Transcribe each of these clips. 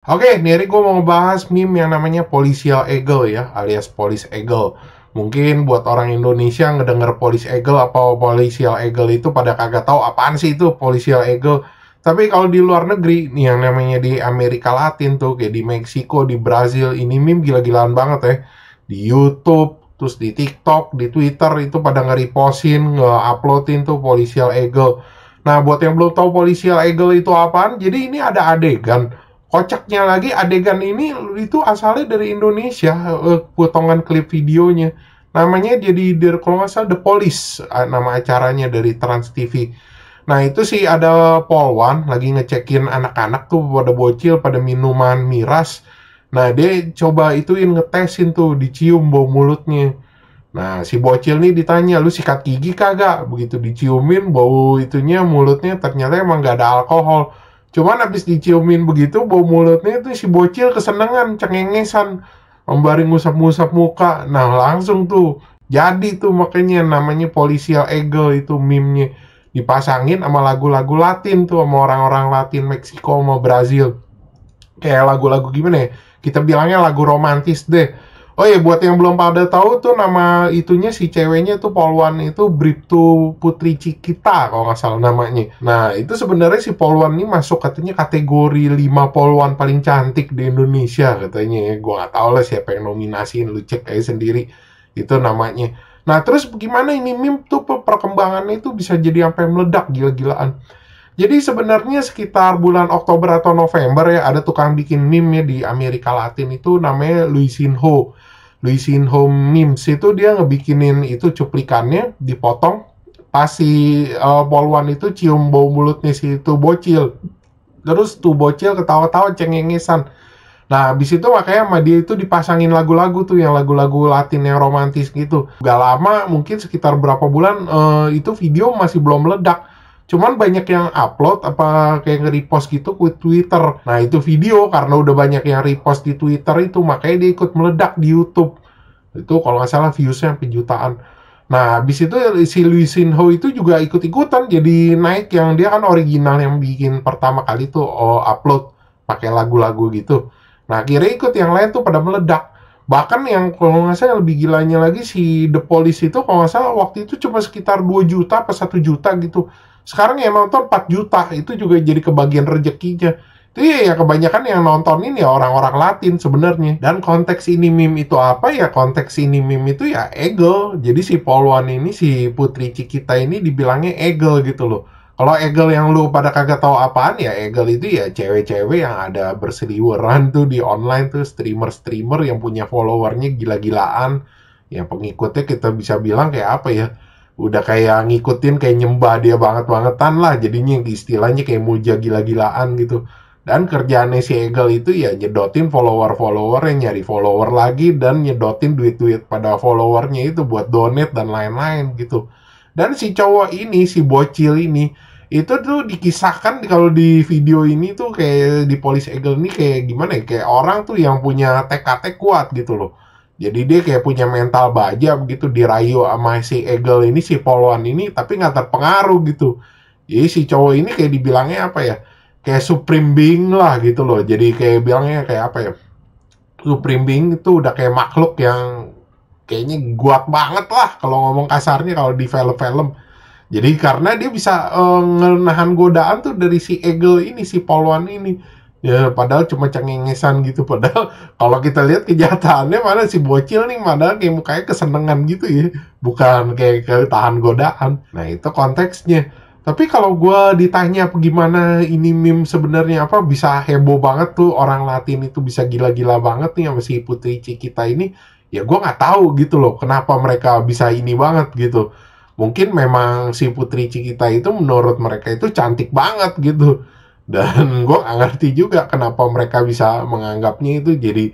Oke, okay, ini hari gue mau bahas meme yang namanya Policial Eagle ya, alias Police Eagle. Mungkin buat orang Indonesia yang ngedenger Police Eagle atau Policial Eagle itu pada kagak tahu apaan sih itu Policial Eagle. Tapi kalau di luar negeri, nih yang namanya di Amerika Latin tuh, kayak di Meksiko, di Brazil, ini meme gila-gilaan banget ya. Di Youtube, terus di TikTok, di Twitter, itu pada nge-repostin, nge-uploadin tuh Policial Eagle. Nah, buat yang belum tahu Policial Eagle itu apaan, jadi ini ada adegan kocaknya lagi adegan ini itu asalnya dari Indonesia uh, potongan klip videonya namanya jadi kalau nggak salah The Police uh, nama acaranya dari Trans TV nah itu sih ada Polwan lagi ngecekin anak-anak tuh pada bocil pada minuman miras nah dia coba ituin ngetesin tuh dicium bau mulutnya Nah, si bocil nih ditanya, lu sikat gigi kagak? Begitu diciumin, bau itunya, mulutnya ternyata emang gak ada alkohol Cuman abis diciumin begitu bau mulutnya itu si bocil kesenangan, cengengesan, membaring ngusap-ngusap muka. Nah langsung tuh jadi tuh makanya namanya polisial eagle itu meme dipasangin sama lagu-lagu Latin tuh sama orang-orang Latin Meksiko sama Brazil. Kayak lagu-lagu gimana ya? Kita bilangnya lagu romantis deh Oh iya, buat yang belum pada tahu tuh nama itunya si ceweknya tuh Polwan itu Briptu Putri Cikita kalau nggak salah namanya. Nah itu sebenarnya si Polwan ini masuk katanya kategori 5 Polwan paling cantik di Indonesia katanya. Ya. Gue nggak tahu lah siapa yang nominasiin, lu cek aja sendiri itu namanya. Nah terus gimana ini mim tuh perkembangannya itu bisa jadi sampai meledak gila-gilaan. Jadi sebenarnya sekitar bulan Oktober atau November ya ada tukang bikin meme ya di Amerika Latin itu namanya Luisinho. Luisin Home Memes itu dia ngebikinin itu cuplikannya dipotong pas si uh, Wan itu cium bau mulutnya si itu bocil terus tuh bocil ketawa-tawa cengengesan nah abis itu makanya sama dia itu dipasangin lagu-lagu tuh yang lagu-lagu latin yang romantis gitu gak lama mungkin sekitar berapa bulan uh, itu video masih belum meledak cuman banyak yang upload apa kayak nge-repost gitu ke Twitter nah itu video karena udah banyak yang repost di Twitter itu makanya dia ikut meledak di YouTube itu kalau nggak salah viewsnya sampai jutaan nah habis itu si Louis Ho itu juga ikut-ikutan jadi naik yang dia kan original yang bikin pertama kali tuh oh, upload pakai lagu-lagu gitu nah kira ikut yang lain tuh pada meledak bahkan yang kalau nggak salah lebih gilanya lagi si The Police itu kalau nggak salah waktu itu cuma sekitar 2 juta apa satu juta gitu sekarang yang nonton 4 juta itu juga jadi kebagian rezekinya itu ya, ya kebanyakan yang nonton ini ya orang-orang Latin sebenarnya. Dan konteks ini mim itu apa ya? Konteks ini mim itu ya ego. Jadi si Polwan ini, si Putri Cikita ini dibilangnya ego gitu loh. Kalau egel yang lu pada kagak tahu apaan ya egel itu ya cewek-cewek yang ada berseliweran tuh di online tuh streamer-streamer yang punya followernya gila-gilaan. Ya pengikutnya kita bisa bilang kayak apa ya? udah kayak ngikutin kayak nyembah dia banget bangetan lah jadinya istilahnya kayak muja gila-gilaan gitu dan kerjaannya si Eagle itu ya nyedotin follower-follower yang nyari follower lagi dan nyedotin duit-duit pada followernya itu buat donate dan lain-lain gitu dan si cowok ini si bocil ini itu tuh dikisahkan kalau di video ini tuh kayak di Polis Eagle ini kayak gimana ya kayak orang tuh yang punya tekad kuat gitu loh jadi dia kayak punya mental baja begitu dirayu sama si Eagle ini si Poluan ini tapi nggak terpengaruh gitu jadi si cowok ini kayak dibilangnya apa ya kayak supreme being lah gitu loh jadi kayak bilangnya kayak apa ya supreme being itu udah kayak makhluk yang kayaknya kuat banget lah kalau ngomong kasarnya kalau di film-film jadi karena dia bisa uh, ngenahan godaan tuh dari si Eagle ini si Poluan ini Ya padahal cuma cengengesan gitu padahal kalau kita lihat kejahatannya mana si bocil nih padahal kayak mukanya kesenengan gitu ya bukan kayak tahan godaan. Nah itu konteksnya. Tapi kalau gue ditanya apa gimana ini meme sebenarnya apa bisa heboh banget tuh orang Latin itu bisa gila-gila banget nih sama si Putri Cikita ini ya gue nggak tahu gitu loh kenapa mereka bisa ini banget gitu. Mungkin memang si Putri Cikita itu menurut mereka itu cantik banget gitu dan gue gak ngerti juga kenapa mereka bisa menganggapnya itu jadi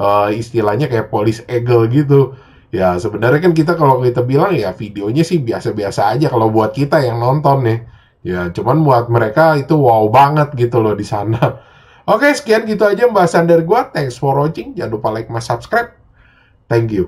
uh, istilahnya kayak polis eagle gitu ya sebenarnya kan kita kalau kita bilang ya videonya sih biasa-biasa aja kalau buat kita yang nonton nih ya. ya cuman buat mereka itu wow banget gitu loh di sana oke sekian gitu aja pembahasan dari gue thanks for watching jangan lupa like mas subscribe thank you